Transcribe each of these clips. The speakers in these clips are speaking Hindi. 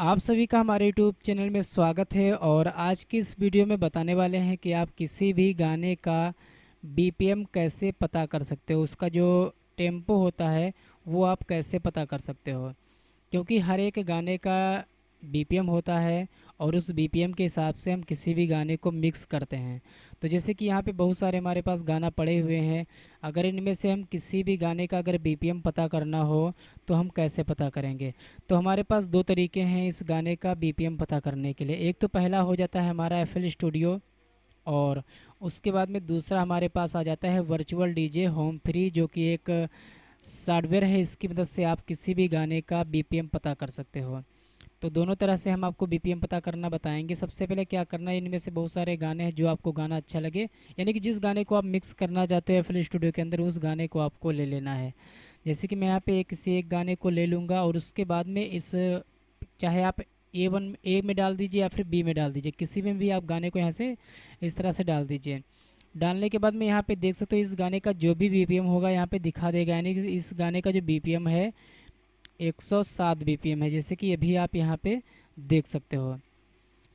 आप सभी का हमारे YouTube चैनल में स्वागत है और आज की इस वीडियो में बताने वाले हैं कि आप किसी भी गाने का BPM कैसे पता कर सकते हो उसका जो टेम्पो होता है वो आप कैसे पता कर सकते हो क्योंकि हर एक गाने का बी होता है और उस बी के हिसाब से हम किसी भी गाने को मिक्स करते हैं तो जैसे कि यहाँ पे बहुत सारे हमारे पास गाना पड़े हुए हैं अगर इनमें से हम किसी भी गाने का अगर बी पता करना हो तो हम कैसे पता करेंगे तो हमारे पास दो तरीके हैं इस गाने का बी पता करने के लिए एक तो पहला हो जाता है हमारा एफ स्टूडियो और उसके बाद में दूसरा हमारे पास आ जाता है वर्चुअल डी होम फ्री जो कि एक सॉफ्टवेयर है इसकी मदद से आप किसी भी गाने का बी पता कर सकते हो तो दोनों तरह से हम आपको बीपीएम पता करना बताएंगे सबसे पहले क्या करना है इनमें से बहुत सारे गाने हैं जो आपको गाना अच्छा लगे यानी कि जिस गाने को आप मिक्स करना चाहते हो एफएल स्टूडियो के अंदर उस गाने को आपको ले लेना है जैसे कि मैं यहाँ पे एक से एक गाने को ले लूँगा और उसके बाद में इस चाहे आप ए वन ए में डाल दीजिए या फिर बी में डाल दीजिए किसी में भी आप गाने को यहाँ से इस तरह से डाल दीजिए डालने के बाद में यहाँ पे देख सकते हो इस गाने का जो भी बीपीएम होगा यहाँ पे दिखा देगा यानी कि इस गाने का जो बीपीएम है 107 एम है जैसे कि अभी आप यहाँ पे देख सकते हो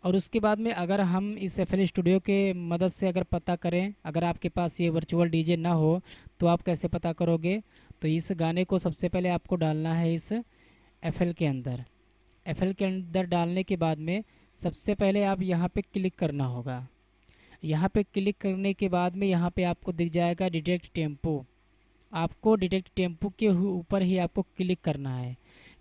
और उसके बाद में अगर हम इस एफ स्टूडियो के मदद से अगर पता करें अगर आपके पास ये वर्चुअल डीजे ना हो तो आप कैसे पता करोगे तो इस गाने को सबसे पहले आपको डालना है इस एफ के अंदर एफ के अंदर डालने के बाद में सबसे पहले आप यहाँ पर क्लिक करना होगा यहाँ पे क्लिक करने के बाद में यहाँ पे आपको दिख जाएगा डिटेक्ट टेम्पो आपको डिटेक्ट टेम्पो के ऊपर ही आपको क्लिक करना है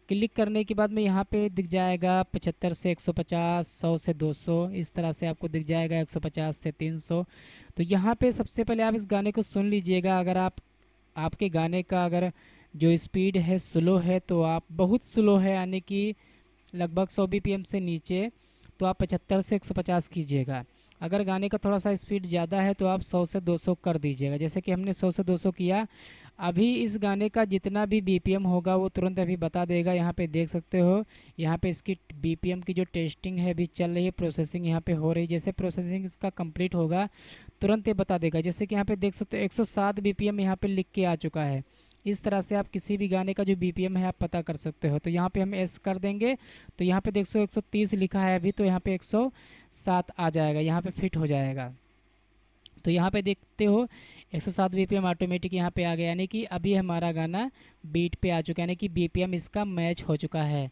क्लिक करने के बाद में यहाँ पे दिख जाएगा पचहत्तर से 150, 100 से 200 इस तरह से आपको दिख जाएगा 150 से 300 तो यहाँ पे सबसे पहले आप इस गाने को सुन लीजिएगा अगर आप आपके गाने का अगर जो स्पीड है स्लो है तो आप बहुत स्लो है यानी कि लगभग 100 बी से नीचे तो आप 75 से 150 कीजिएगा अगर गाने का थोड़ा सा स्पीड ज़्यादा है तो आप सौ से दो कर दीजिएगा जैसे कि हमने सौ से दो किया अभी इस गाने का जितना भी बी होगा वो तुरंत अभी बता देगा यहाँ पे देख सकते हो यहाँ पे इसकी बी की जो टेस्टिंग है अभी चल रही है प्रोसेसिंग यहाँ पे हो रही है जैसे प्रोसेसिंग इसका कंप्लीट होगा तुरंत ये बता देगा जैसे कि यहाँ पे देख सकते हो 107 पी यहाँ पर लिख के आ चुका है इस तरह से आप किसी भी गाने का जो बी है आप पता कर सकते हो तो यहाँ पर हम एस कर देंगे तो यहाँ पर देख सौ लिखा है अभी तो यहाँ पर एक आ जाएगा यहाँ पर फिट हो जाएगा तो यहाँ पे देखते हो एक सौ सात बी पी एम ऑटोमेटिक यहाँ पे आ गया यानी कि अभी हमारा गाना बीट पे आ चुका है यानी कि बी पी एम इसका मैच हो चुका है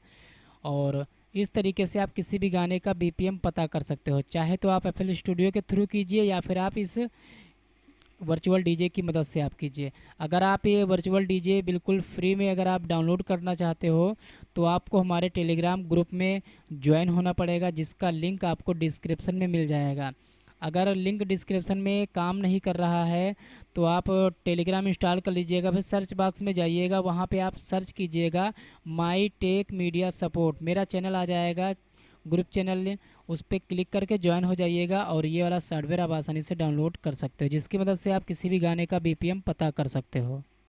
और इस तरीके से आप किसी भी गाने का बी पी एम पता कर सकते हो चाहे तो आप एफ एल स्टूडियो के थ्रू कीजिए या फिर आप इस वर्चुअल डीजे की मदद से आप कीजिए अगर आप ये वर्चुअल डीजे बिल्कुल फ्री में अगर आप डाउनलोड करना चाहते हो तो आपको हमारे टेलीग्राम ग्रुप में ज्वाइन होना पड़ेगा जिसका लिंक आपको डिस्क्रिप्शन में मिल जाएगा अगर लिंक डिस्क्रिप्शन में काम नहीं कर रहा है तो आप टेलीग्राम इंस्टॉल कर लीजिएगा फिर सर्च बॉक्स में जाइएगा वहाँ पे आप सर्च कीजिएगा माई टेक मीडिया सपोर्ट मेरा चैनल आ जाएगा ग्रुप चैनल उस पर क्लिक करके ज्वाइन हो जाइएगा और ये वाला सॉफ्टवेयर आप आसानी से डाउनलोड कर सकते हो जिसकी मदद से आप किसी भी गाने का बी पता कर सकते हो